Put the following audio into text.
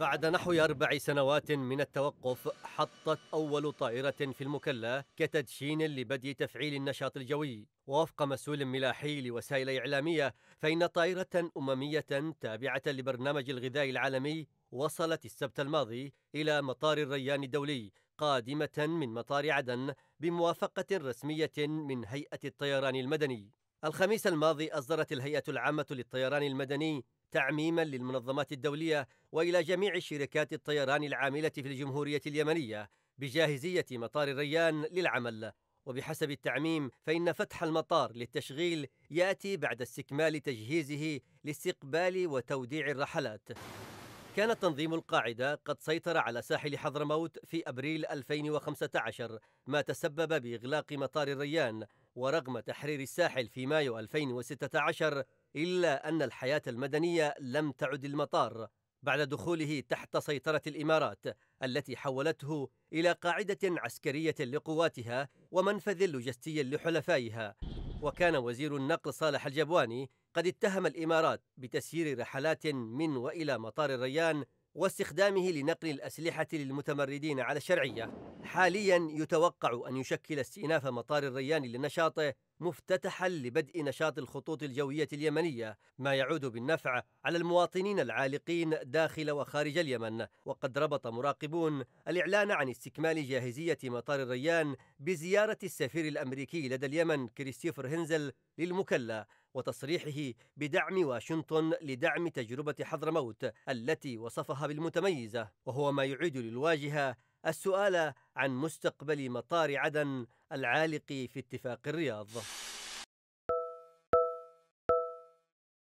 بعد نحو أربع سنوات من التوقف حطت أول طائرة في المكلا كتدشين لبدء تفعيل النشاط الجوي ووفق مسؤول ملاحي لوسائل إعلامية فإن طائرة أممية تابعة لبرنامج الغذاء العالمي وصلت السبت الماضي إلى مطار الريان الدولي قادمة من مطار عدن بموافقة رسمية من هيئة الطيران المدني الخميس الماضي أصدرت الهيئة العامة للطيران المدني تعميما للمنظمات الدولية وإلى جميع شركات الطيران العاملة في الجمهورية اليمنية بجاهزية مطار الريان للعمل وبحسب التعميم فإن فتح المطار للتشغيل يأتي بعد استكمال تجهيزه لاستقبال وتوديع الرحلات كان تنظيم القاعدة قد سيطر على ساحل حضرموت في أبريل 2015 ما تسبب بإغلاق مطار الريان ورغم تحرير الساحل في مايو 2016 إلا أن الحياة المدنية لم تعد المطار بعد دخوله تحت سيطرة الإمارات التي حولته إلى قاعدة عسكرية لقواتها ومنفذ لوجستي لحلفائها وكان وزير النقل صالح الجبواني قد اتهم الإمارات بتسيير رحلات من وإلى مطار الريان واستخدامه لنقل الأسلحة للمتمردين على الشرعية حاليا يتوقع أن يشكل استئناف مطار الريان لنشاطه مفتتحا لبدء نشاط الخطوط الجوية اليمنية ما يعود بالنفع على المواطنين العالقين داخل وخارج اليمن وقد ربط مراقبون الإعلان عن استكمال جاهزية مطار الريان بزيارة السفير الأمريكي لدى اليمن كريستوفر هنزل للمكلا وتصريحه بدعم واشنطن لدعم تجربة حضرموت التي وصفها بالمتميزة وهو ما يعيد للواجهة السؤال عن مستقبل مطار عدن العالق في اتفاق الرياض